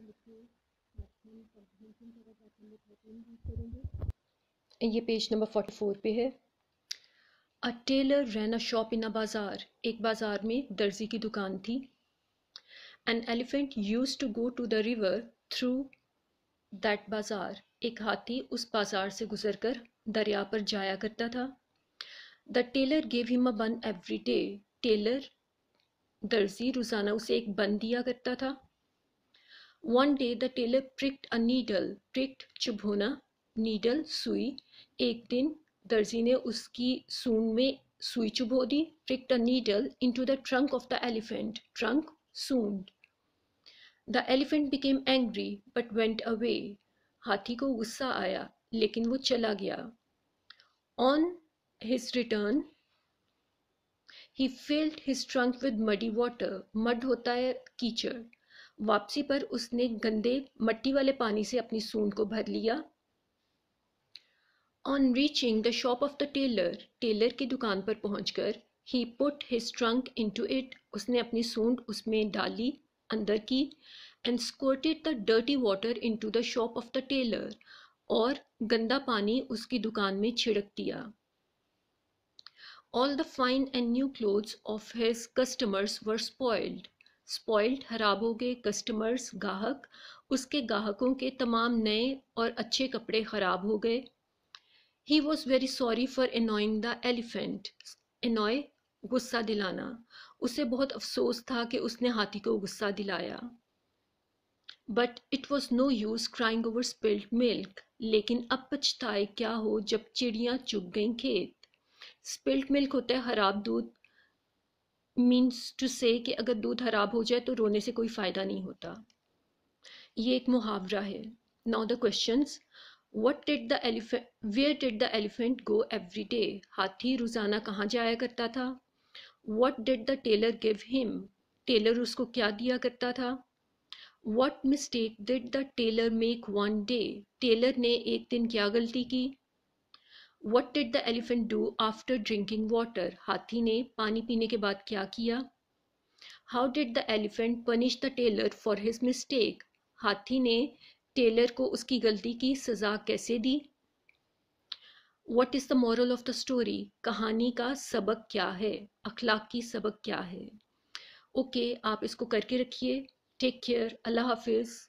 ये page number forty four पे है अ टेलर रैना शॉप इन अ बाज़ार एक बाज़ार में दर्जी की दुकान थी an elephant use to go to the river through that bazaar एक हाथी उस बाज़ार से गुजर कर दरिया पर जाया करता था the tailor gave him a bun every day Taylor दर्जी रोज़ाना उसे एक बन दिया करता था One day the tailor pricked a needle, pricked चुभोना needle सुई एक दिन दर्जी ने उसकी सून में सुई चुभो दी pricked a needle into the trunk of the elephant, trunk soon The elephant became angry but went away. हाथी को गुस्सा आया लेकिन वो चला गया On his return, he filled his trunk with muddy water. Mud होता है कीचड़ वापसी पर उसने गंदे मट्टी वाले पानी से अपनी सूंड को भर लिया on reaching the shop of the tailor tailor की दुकान पर पहुंचकर ही put his trunk into it उसने अपनी सूंड उसमें डाली अंदर की and squirted the dirty water into the shop of the tailor और गंदा पानी उसकी दुकान में छिड़क दिया all the fine and new clothes of his customers were spoiled spoiled खराब हो गए कस्टमर्स गाहक उसके गाहकों के तमाम नए और अच्छे कपड़े खराब हो गए he was very sorry for annoying the elephant annoy गुस्सा दिलाना उसे बहुत अफसोस था कि उसने हाथी को गुस्सा दिलाया but it was no use crying over spilled milk लेकिन अब पछताए क्या हो जब चिड़ियाँ चुग गई खेत स्पिल्ट मिल्क होता है खराब दूध मीन्स टू से कि अगर दूध खराब हो जाए तो रोने से कोई फ़ायदा नहीं होता ये एक मुहावरा है now the question what did the elephant where did the elephant go every day हाथी रोज़ाना कहाँ जाया करता था what did the tailor give him tailor उसको क्या दिया करता था what mistake did the tailor make one day tailor ने एक दिन क्या गलती की what did the elephant do after drinking water हाथी ने पानी पीने के बाद क्या किया how did the elephant punish the tailor for his mistake हाथी ने टेलर को उसकी गलती की सजा कैसे दी what is the moral of the story कहानी का सबक क्या है अखलाक की सबक क्या है ओके okay, आप इसको करके रखिए टेक केयर अल्लाह हाफिज़